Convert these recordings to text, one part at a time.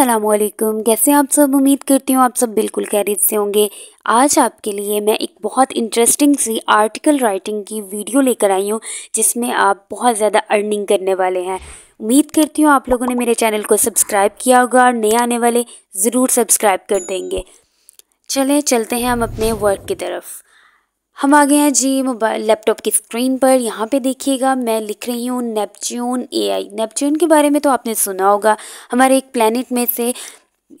असलम कैसे आप सब उम्मीद करती हूँ आप सब बिल्कुल कैरियर से होंगे आज आपके लिए मैं एक बहुत इंटरेस्टिंग सी आर्टिकल राइटिंग की वीडियो लेकर आई हूँ जिसमें आप बहुत ज़्यादा अर्निंग करने वाले हैं उम्मीद करती हूँ आप लोगों ने मेरे चैनल को सब्सक्राइब किया होगा और नए आने वाले ज़रूर सब्सक्राइब कर देंगे चले चलते हैं हम अपने वर्क की तरफ हम आ गए हैं जी मोबाइल लैपटॉप की स्क्रीन पर यहाँ पे देखिएगा मैं लिख रही हूँ नेपच्यून एआई नेपच्यून के बारे में तो आपने सुना होगा हमारे एक प्लानट में से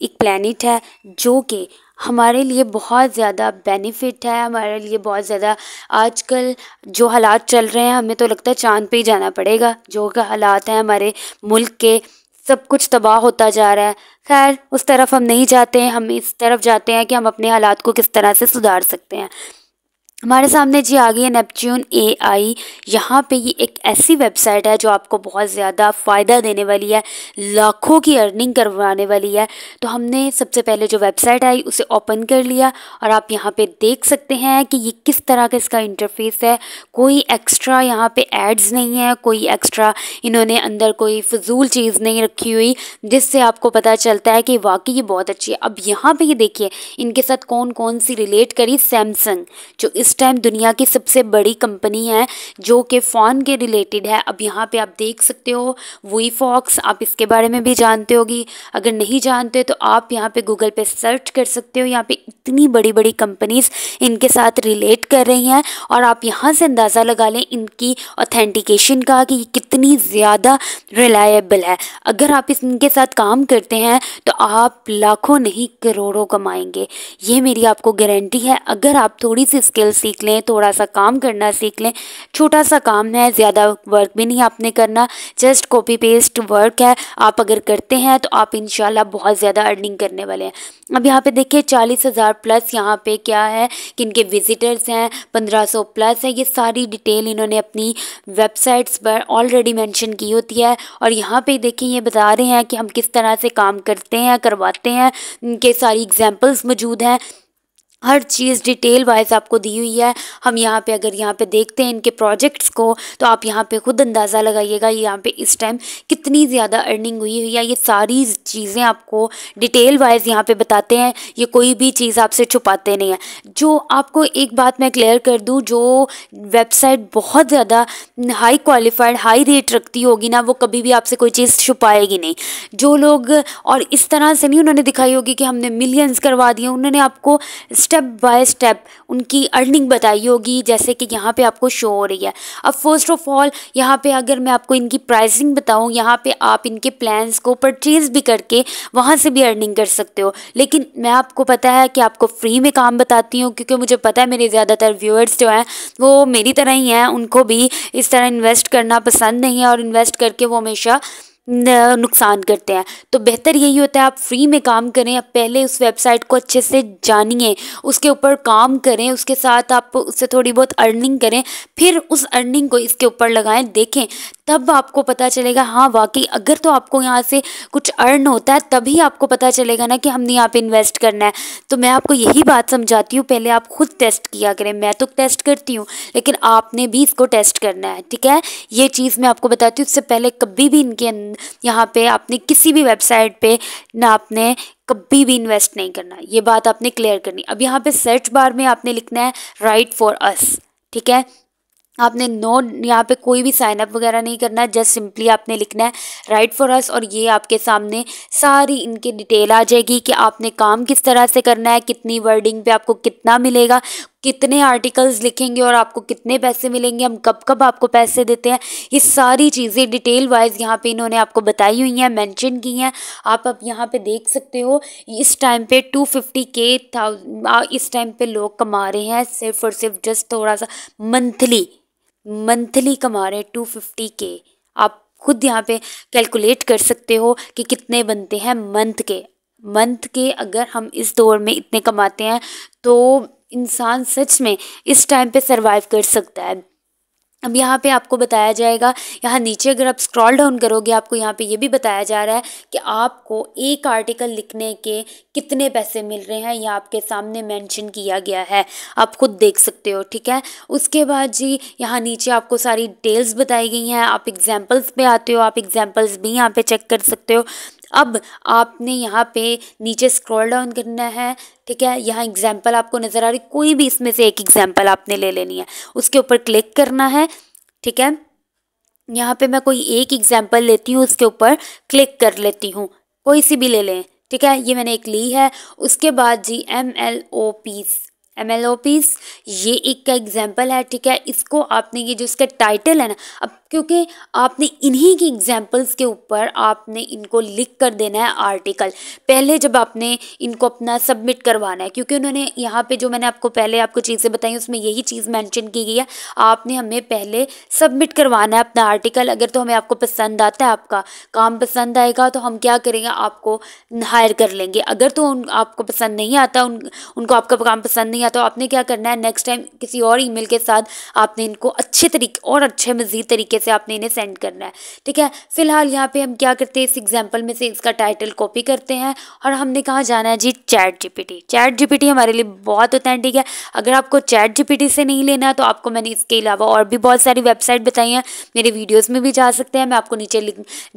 एक प्लानट है जो कि हमारे लिए बहुत ज़्यादा बेनिफिट है हमारे लिए बहुत ज़्यादा आजकल जो हालात चल रहे हैं हमें तो लगता है चाँद पे ही जाना पड़ेगा जो हालात हैं हमारे मुल्क के सब कुछ तबाह होता जा रहा है खैर उस तरफ हम नहीं जाते हैं हम इस तरफ जाते हैं कि हम अपने हालात को किस तरह से सुधार सकते हैं हमारे सामने जी आ गई है नेपच्यून ए आई यहाँ पर ये एक ऐसी वेबसाइट है जो आपको बहुत ज़्यादा फ़ायदा देने वाली है लाखों की अर्निंग करवाने वाली है तो हमने सबसे पहले जो वेबसाइट आई उसे ओपन कर लिया और आप यहाँ पे देख सकते हैं कि ये किस तरह का इसका इंटरफेस है कोई एक्स्ट्रा यहाँ पे एड्स नहीं है कोई एक्स्ट्रा इन्होंने अंदर कोई फजूल चीज़ नहीं रखी हुई जिससे आपको पता चलता है कि वाकई ये बहुत अच्छी है अब यहाँ पर ये देखिए इनके साथ कौन कौन सी रिलेट करी सैमसंग जो इस टाइम दुनिया की सबसे बड़ी कंपनी है जो कि फ़ोन के रिलेटेड है अब यहाँ पे आप देख सकते हो वी फॉक्स आप इसके बारे में भी जानते होगी अगर नहीं जानते तो आप यहाँ पे गूगल पे सर्च कर सकते हो यहाँ पे इतनी बड़ी बड़ी कंपनीज इनके साथ रिलेट कर रही हैं और आप यहाँ से अंदाज़ा लगा लें इनकी ऑथेंटिकेशन का कि ये कितनी ज़्यादा रिलायबल है अगर आप इस इनके साथ काम करते हैं तो आप लाखों नहीं करोड़ों कमाएंगे ये मेरी आपको गारंटी है अगर आप थोड़ी सी स्किल्स सीख लें थोड़ा सा काम करना सीख लें छोटा सा काम है ज़्यादा वर्क भी नहीं आपने करना जस्ट कॉपी पेस्ट वर्क है आप अगर करते हैं तो आप इन बहुत ज़्यादा अर्निंग करने वाले हैं अब यहाँ पे देखिए चालीस हज़ार प्लस यहाँ पे क्या है कि इनके विजिटर्स हैं पंद्रह सौ प्लस है ये सारी डिटेल इन्होंने अपनी वेबसाइट्स पर ऑलरेडी मेंशन की होती है और यहाँ पे देखिए ये बता रहे हैं कि हम किस तरह से काम करते हैं करवाते हैं इनके सारी एग्जांपल्स मौजूद हैं हर चीज़ डिटेल वाइज आपको दी हुई है हम यहाँ पे अगर यहाँ पे देखते हैं इनके प्रोजेक्ट्स को तो आप यहाँ पे खुद अंदाज़ा लगाइएगा यहाँ पे इस टाइम कितनी ज़्यादा अर्निंग हुई हुई है ये सारी चीज़ें आपको डिटेल वाइज यहाँ पे बताते हैं ये कोई भी चीज़ आपसे छुपाते नहीं है जो आपको एक बात मैं क्लियर कर दूँ जो वेबसाइट बहुत ज़्यादा हाई क्वालिफाइड हाई रेट रखती होगी ना वो कभी भी आपसे कोई चीज़ छुपाएगी नहीं जो लोग और इस तरह से नहीं उन्होंने दिखाई होगी कि हमने मिलियंस करवा दिए उन्होंने आपको स्टेप बाय स्टेप उनकी अर्निंग बताई होगी जैसे कि यहाँ पे आपको शो हो रही है अब फर्स्ट ऑफ ऑल यहाँ पे अगर मैं आपको इनकी प्राइसिंग बताऊँ यहाँ पे आप इनके प्लान्स को परचेज़ भी करके वहाँ से भी अर्निंग कर सकते हो लेकिन मैं आपको पता है कि आपको फ्री में काम बताती हूँ क्योंकि मुझे पता है मेरे ज़्यादातर व्यूअर्स जो हैं वो मेरी तरह ही हैं उनको भी इस तरह इन्वेस्ट करना पसंद नहीं है और इन्वेस्ट करके वो हमेशा नुकसान करते हैं तो बेहतर यही होता है आप फ्री में काम करें आप पहले उस वेबसाइट को अच्छे से जानिए उसके ऊपर काम करें उसके साथ आप उससे थोड़ी बहुत अर्निंग करें फिर उस अर्निंग को इसके ऊपर लगाएं देखें तब आपको पता चलेगा हाँ वाकई अगर तो आपको यहाँ से कुछ अर्न होता है तभी आपको पता चलेगा ना कि हमने यहाँ पे इन्वेस्ट करना है तो मैं आपको यही बात समझाती हूँ पहले आप खुद टेस्ट किया करें मैं तो टेस्ट करती हूँ लेकिन आपने भी इसको टेस्ट करना है ठीक है ये चीज़ मैं आपको बताती हूँ उससे पहले कभी भी इनके यहाँ पे आपने किसी भी वेबसाइट पे ना आपने कभी भी इन्वेस्ट नहीं करना ये बात आपने क्लियर करनी अब यहाँ पे सर्च बार में आपने लिखना है राइट फॉर अस ठीक है आपने नो यहाँ पे कोई भी साइनअप वगैरह नहीं करना है जस्ट सिंपली आपने लिखना है राइट फॉर अस और ये आपके सामने सारी इनकी डिटेल आ जाएगी कि आपने काम किस तरह से करना है कितनी वर्डिंग पे आपको कितना मिलेगा कितने आर्टिकल्स लिखेंगे और आपको कितने पैसे मिलेंगे हम कब कब आपको पैसे देते हैं ये सारी चीज़ें डिटेल वाइज यहाँ पे इन्होंने आपको बताई हुई हैं मेंशन की हैं आप अब यहाँ पे देख सकते हो इस टाइम पे टू फिफ्टी के इस टाइम पे लोग कमा रहे हैं सिर्फ और सिर्फ जस्ट थोड़ा सा मंथली मंथली कमा रहे हैं टू फिफ्टी के आप खुद यहाँ पर कैलकुलेट कर सकते हो कि कितने बनते हैं मंथ के मंथ के अगर हम इस दौर में इतने कमाते हैं तो इंसान सच में इस टाइम पे सरवाइव कर सकता है अब यहाँ पे आपको बताया जाएगा यहाँ नीचे अगर आप स्क्रॉल डाउन करोगे आपको यहाँ पे ये भी बताया जा रहा है कि आपको एक आर्टिकल लिखने के कितने पैसे मिल रहे हैं यह आपके सामने मेंशन किया गया है आप खुद देख सकते हो ठीक है उसके बाद जी यहाँ नीचे आपको सारी डिटेल्स बताई गई हैं आप एग्जांपल्स पे आते हो आप एग्जाम्पल्स भी यहाँ पर चेक कर सकते हो अब आपने यहाँ पे नीचे स्क्रॉल डाउन करना है ठीक है यहाँ एग्जाम्पल आपको नज़र आ रही कोई भी इसमें से एक एग्जाम्पल आपने ले लेनी है उसके ऊपर क्लिक करना है ठीक है यहाँ पे मैं कोई एक एग्जाम्पल लेती हूँ उसके ऊपर क्लिक कर लेती हूँ कोई सी भी ले लें ठीक है ये मैंने एक ली है उसके बाद जी M L O P M L O piece ये एक का एग्जाम्पल है ठीक है इसको आपने ये जो इसका टाइटल है ना अब क्योंकि आपने इन्हीं की एग्जाम्पल्स के ऊपर आपने इनको लिख कर देना है आर्टिकल पहले जब आपने इनको अपना सबमिट करवाना है क्योंकि उन्होंने यहाँ पे जो मैंने आपको पहले आपको चीज़ें बताई उसमें यही चीज़ मेंशन की गई है आपने हमें पहले सबमिट करवाना है अपना आर्टिकल अगर तो हमें आपको पसंद आता है आपका काम पसंद आएगा तो हम क्या करेंगे आपको हायर कर लेंगे अगर तो उन आपको पसंद नहीं आता उन उनको आपका काम पसंद नहीं नहीं आता तो आपने क्या करना है नेक्स्ट टाइम किसी और ई के साथ आपने इनको अच्छे तरीके और अच्छे मज़ीद तरीके से आपने इन्हें सेंड करना है ठीक है फिलहाल यहाँ पर हम क्या करते हैं इस एग्जाम्पल में से इसका टाइटल कॉपी करते हैं और हमने कहाँ जाना है जी चैट जीपीटी चैट जीपीटी हमारे लिए बहुत ऑथेंटिक है अगर आपको चैट जीपीटी से नहीं लेना है तो आपको मैंने इसके अलावा और भी बहुत सारी वेबसाइट बताई हैं मेरे वीडियोज़ में भी जा सकते हैं मैं आपको नीचे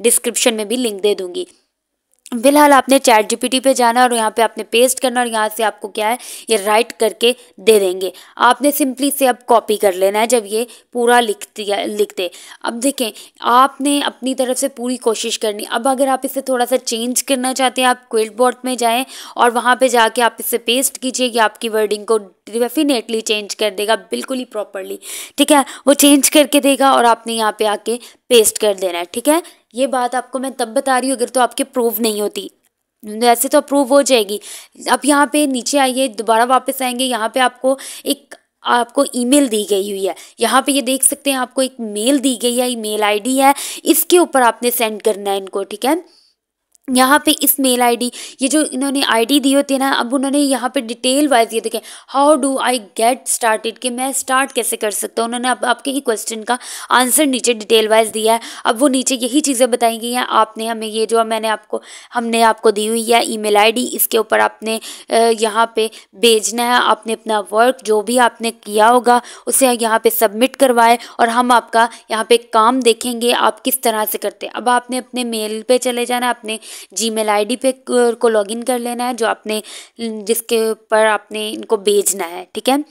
डिस्क्रिप्शन में भी लिंक दे दूंगी फिलहाल आपने चैट जीपीटी पे जाना और यहाँ पे आपने पेस्ट करना और यहाँ से आपको क्या है ये राइट करके दे देंगे आपने सिंपली से अब कॉपी कर लेना है जब ये पूरा लिख दिया लिखते अब देखें आपने अपनी तरफ से पूरी कोशिश करनी अब अगर आप इसे थोड़ा सा चेंज करना चाहते हैं आप क्विल्ट बोर्ड में जाएँ और वहाँ पर जाके आप इसे पेस्ट कीजिए कि आपकी वर्डिंग को डेफिनेटली चेंज कर देगा बिल्कुल ही प्रॉपरली ठीक है वो चेंज करके देगा और आपने यहाँ पर आके पेस्ट कर देना है ठीक है ये बात आपको मैं तब बता रही हूँ अगर तो आपके प्रूव नहीं होती वैसे तो अप्रूव हो जाएगी अब यहाँ पे नीचे आइए दोबारा वापस आएंगे यहाँ पे आपको एक आपको ईमेल दी गई हुई है यहाँ पे ये देख सकते हैं आपको एक मेल दी गई है मेल आईडी है इसके ऊपर आपने सेंड करना है इनको ठीक है यहाँ पे इस मेल आईडी ये जो इन्होंने आईडी दी होती है ना अब उन्होंने यहाँ पे डिटेल वाइज ये देखें how do I get started कि मैं स्टार्ट कैसे कर सकता हूँ उन्होंने अब आपके ही क्वेश्चन का आंसर नीचे डिटेल वाइज दिया है अब वो नीचे यही चीज़ें बताई गई हैं आपने हमें ये जो मैंने आपको हमने आपको दी हुई है ई मेल इसके ऊपर आपने यहाँ पर भेजना है आपने अपना वर्क जो भी आपने किया होगा उसे यहाँ पर सबमिट करवाए और हम आपका यहाँ पर काम देखेंगे आप किस तरह से करते हैं अब आपने अपने मेल पर चले जाना अपने आई डी पे को लॉगिन कर लेना है जो आपने जिसके ऊपर आपने इनको भेजना है ठीक है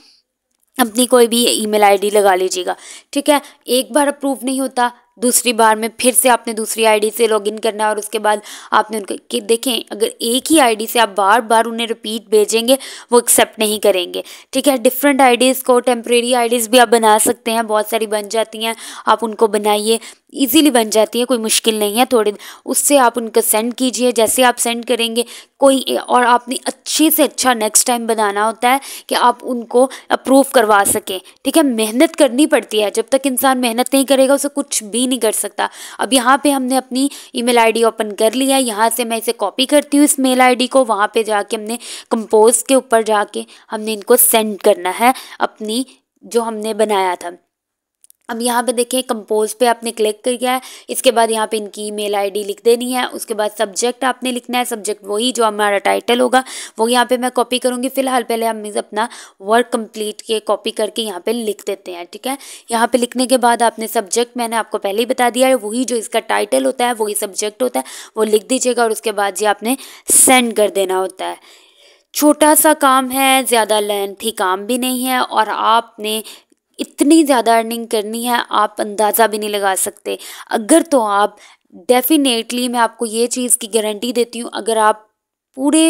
अपनी कोई भी ईमेल आईडी लगा लीजिएगा ठीक है एक बार अप्रूव नहीं होता दूसरी बार में फिर से आपने दूसरी आईडी से लॉगिन करना है और उसके बाद आपने उनको कि देखें अगर एक ही आईडी से आप बार बार उन्हें रिपीट भेजेंगे वो एक्सेप्ट नहीं करेंगे ठीक है डिफरेंट आईडीज़ को टेम्प्रेरी आईडीज़ भी आप बना सकते हैं बहुत सारी बन जाती हैं आप उनको बनाइए ईजीली बन जाती है कोई मुश्किल नहीं है थोड़े उससे आप उनको सेंड कीजिए जैसे आप सेंड करेंगे कोई और आपने अच्छे से अच्छा नेक्स्ट टाइम बनाना होता है कि आप उनको अप्रूव करवा सकें ठीक है मेहनत करनी पड़ती है जब तक इंसान मेहनत नहीं करेगा उसे कुछ भी नहीं कर सकता अब यहाँ पे हमने अपनी ईमेल आईडी ओपन कर लिया यहाँ से मैं इसे कॉपी करती हूँ इस मेल डी को वहाँ पर जाके हमने कंपोज के ऊपर जाके हमने इनको सेंड करना है अपनी जो हमने बनाया था अब यहाँ पे देखें कंपोज पे आपने क्लिक कर गया है इसके बाद यहाँ पे इनकी ईमेल आईडी लिख देनी है उसके बाद सब्जेक्ट आपने लिखना है सब्जेक्ट वही जो हमारा टाइटल होगा वो यहाँ पे मैं कॉपी करूँगी फिलहाल पहले हम अपना वर्क कंप्लीट के कॉपी करके यहाँ पे लिख देते हैं ठीक है यहाँ पे लिखने के बाद आपने सब्जेक्ट मैंने आपको पहले ही बता दिया है वही जो इसका टाइटल होता है वही सब्जेक्ट होता है वो लिख दीजिएगा और उसके बाद जी आपने सेंड कर देना होता है छोटा सा काम है ज़्यादा लेंथी काम भी नहीं है और आपने इतनी ज़्यादा अर्निंग करनी है आप अंदाज़ा भी नहीं लगा सकते अगर तो आप डेफिनेटली मैं आपको ये चीज़ की गारंटी देती हूँ अगर आप पूरे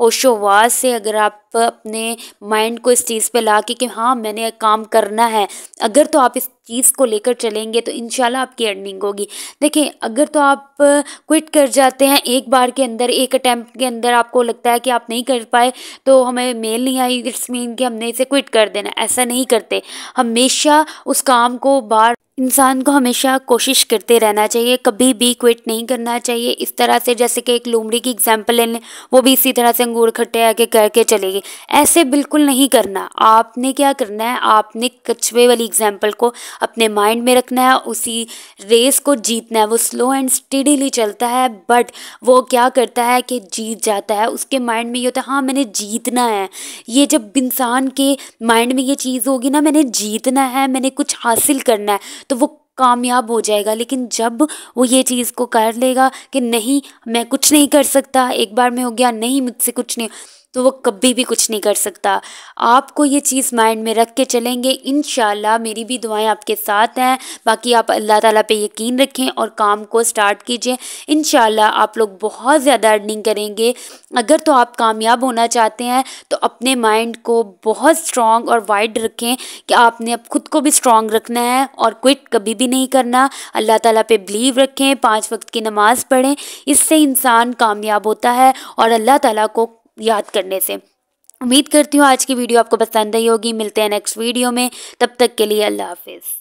होशोवास से अगर आप अपने माइंड को इस चीज़ पे ला के कि हाँ मैंने काम करना है अगर तो आप इस चीज़ को लेकर चलेंगे तो इन आपकी अर्निंग होगी देखिए अगर तो आप क्विट कर जाते हैं एक बार के अंदर एक अटैम्प्ट के अंदर आपको लगता है कि आप नहीं कर पाए तो हमें मेल नहीं आई इट्स मीन कि हमने इसे क्विट कर देना ऐसा नहीं करते हमेशा उस काम को बार इंसान को हमेशा कोशिश करते रहना चाहिए कभी भी क्विट नहीं करना चाहिए इस तरह से जैसे कि एक लोमड़ी की एग्जांपल ले लें वो भी इसी तरह से अंगूर खट्टे आके करके चलेगी ऐसे बिल्कुल नहीं करना आपने क्या करना है आपने कछुए वाली एग्जांपल को अपने माइंड में रखना है उसी रेस को जीतना है वो स्लो एंड स्टडीली चलता है बट वो क्या करता है कि जीत जाता है उसके माइंड में ये होता है हाँ मैंने जीतना है ये जब इंसान के माइंड में ये चीज़ होगी ना मैंने जीतना है मैंने कुछ हासिल करना है तो वो कामयाब हो जाएगा लेकिन जब वो ये चीज़ को कर लेगा कि नहीं मैं कुछ नहीं कर सकता एक बार में हो गया नहीं मुझसे कुछ नहीं तो वो कभी भी कुछ नहीं कर सकता आपको ये चीज़ माइंड में रख के चलेंगे इन मेरी भी दुआएं आपके साथ हैं बाकी आप अल्लाह ताला पे यकीन रखें और काम को स्टार्ट कीजिए इन आप लोग बहुत ज़्यादा अर्निंग करेंगे अगर तो आप कामयाब होना चाहते हैं तो अपने माइंड को बहुत स्ट्रॉन्ग और वाइड रखें कि आपने अब खुद को भी स्ट्रॉन्ग रखना है और क्विट कभी भी नहीं करना अल्लाह ताला पे बिलीव रखें पांच वक्त की नमाज़ पढ़ें इससे इंसान कामयाब होता है और अल्लाह ताला को याद करने से उम्मीद करती हूँ आज की वीडियो आपको पसंद आई होगी मिलते हैं नेक्स्ट वीडियो में तब तक के लिए अल्लाह हाफिज़